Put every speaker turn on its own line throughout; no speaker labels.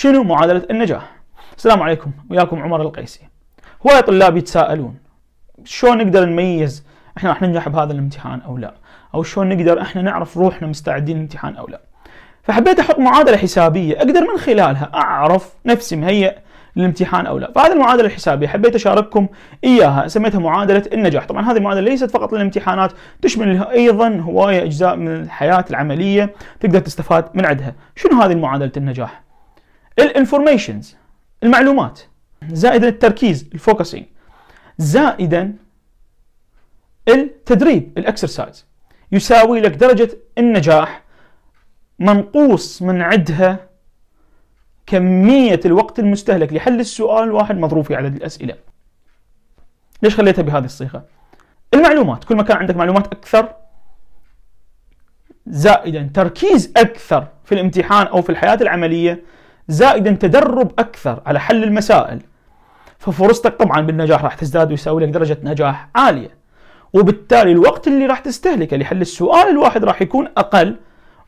شنو معادلة النجاح؟ السلام عليكم وياكم عمر القيسي هواي طلاب يتساءلون شلون نقدر نميز احنا راح ننجح بهذا الامتحان او لا او شلون نقدر احنا نعرف روحنا مستعدين للامتحان او لا فحبيت احط معادله حسابيه اقدر من خلالها اعرف نفسي مهيئ للامتحان او لا فهذه المعادله الحسابيه حبيت اشارككم اياها سميتها معادله النجاح طبعا هذه المعادله ليست فقط للامتحانات تشمل ايضا هوايه اجزاء من الحياه العمليه تقدر تستفاد من عندها شنو هذه معادله النجاح الانفورميشنز المعلومات زائدا التركيز الفوكسينج زائدا التدريب الاكسرسايز يساوي لك درجة النجاح منقوص من عدها كمية الوقت المستهلك لحل السؤال الواحد مضروب في عدد الأسئلة ليش خليتها بهذه الصيغة؟ المعلومات كل ما كان عندك معلومات أكثر زائدا تركيز أكثر في الامتحان أو في الحياة العملية زائدا تدرب أكثر على حل المسائل ففرصتك طبعا بالنجاح راح تزداد ويساوي لك درجة نجاح عالية وبالتالي الوقت اللي راح تستهلكه لحل السؤال الواحد راح يكون أقل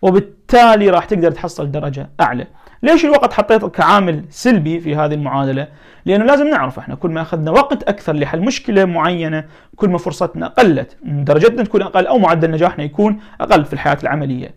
وبالتالي راح تقدر تحصل درجة أعلى ليش الوقت حطيته كعامل سلبي في هذه المعادلة؟ لأنه لازم نعرف احنا كل ما أخذنا وقت أكثر لحل مشكلة معينة كل ما فرصتنا قلت درجتنا تكون أقل أو معدل نجاحنا يكون أقل في الحياة العملية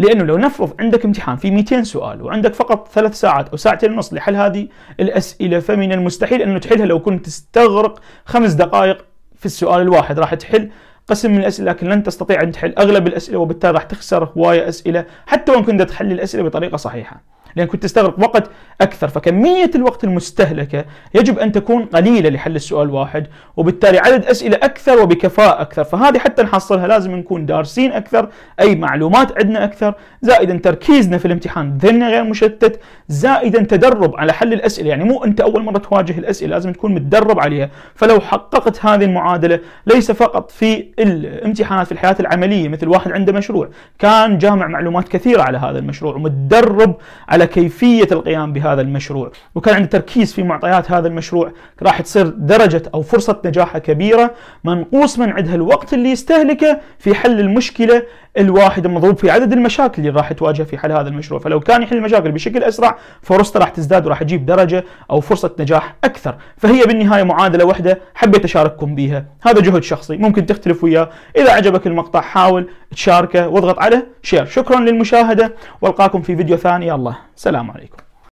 لانه لو نفرض عندك امتحان فيه 200 سؤال وعندك فقط ثلاث ساعات او ساعتين ونص لحل هذه الاسئله فمن المستحيل انه تحلها لو كنت تستغرق خمس دقائق في السؤال الواحد راح تحل قسم من الاسئله لكن لن تستطيع ان تحل اغلب الاسئله وبالتالي راح تخسر هوايه اسئله حتى وان كنت تحل الاسئله بطريقه صحيحه لان كنت تستغرق وقت اكثر فكميه الوقت المستهلكه يجب ان تكون قليله لحل السؤال واحد وبالتالي عدد اسئله اكثر وبكفاءه اكثر فهذه حتى نحصلها لازم نكون دارسين اكثر اي معلومات عندنا اكثر زائدا تركيزنا في الامتحان ذهننا غير مشتت زائدا تدرب على حل الاسئله يعني مو انت اول مره تواجه الاسئله لازم تكون متدرب عليها فلو حققت هذه المعادله ليس فقط في الامتحانات في الحياه العمليه مثل واحد عنده مشروع كان جامع معلومات كثيره على هذا المشروع ومتدرب على كيفيه القيام بهذا المشروع وكان عنده تركيز في معطيات هذا المشروع راح تصير درجه او فرصه نجاحه كبيره منقوص من عندها الوقت اللي يستهلكه في حل المشكله الواحد مضروب في عدد المشاكل اللي راح تواجهه في حل هذا المشروع فلو كان يحل المشاكل بشكل اسرع فرصته راح تزداد وراح تجيب درجه او فرصه نجاح اكثر فهي بالنهايه معادله واحده حبيت اشارككم بها هذا جهد شخصي ممكن تختلف سوياه اذا عجبك المقطع حاول تشاركه واضغط على شير شكرا للمشاهده والقاكم في فيديو ثاني الله سلام عليكم